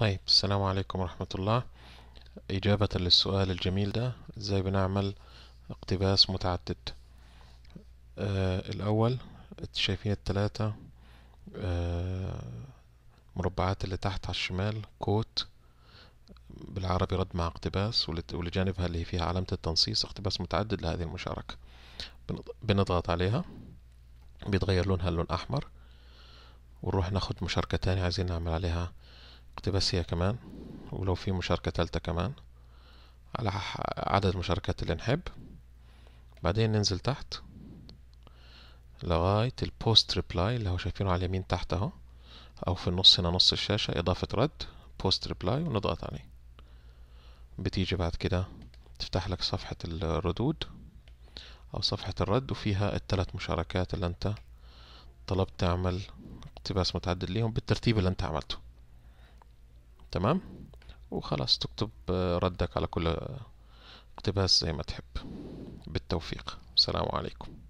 طيب السلام عليكم ورحمة الله إجابة للسؤال الجميل ده إزاي بنعمل اقتباس متعدد آه الأول شايفين التلاتة آه مربعات اللي تحت على الشمال كوت بالعربي رد مع اقتباس ولجانبها اللي فيها علامة التنصيص اقتباس متعدد لهذه المشاركة بنضغط عليها بيتغير لونها اللون أحمر ونروح ناخد مشاركة تانية عايزين نعمل عليها اقتباسية كمان ولو في مشاركة تالتة كمان على عدد المشاركات اللي نحب بعدين ننزل تحت لغاية البوست ريبلاي اللي هو شايفينه على اليمين تحت اهو او في النص هنا نص الشاشة اضافة رد بوست ريبلاي ونضغط عليه بتيجي بعد كده تفتح لك صفحة الردود او صفحة الرد وفيها الثلاث مشاركات اللي انت طلبت تعمل اقتباس متعدد ليهم بالترتيب اللي انت عملته تمام وخلاص تكتب آه، ردك على كل اقتباس آه، زي ما تحب بالتوفيق السلام عليكم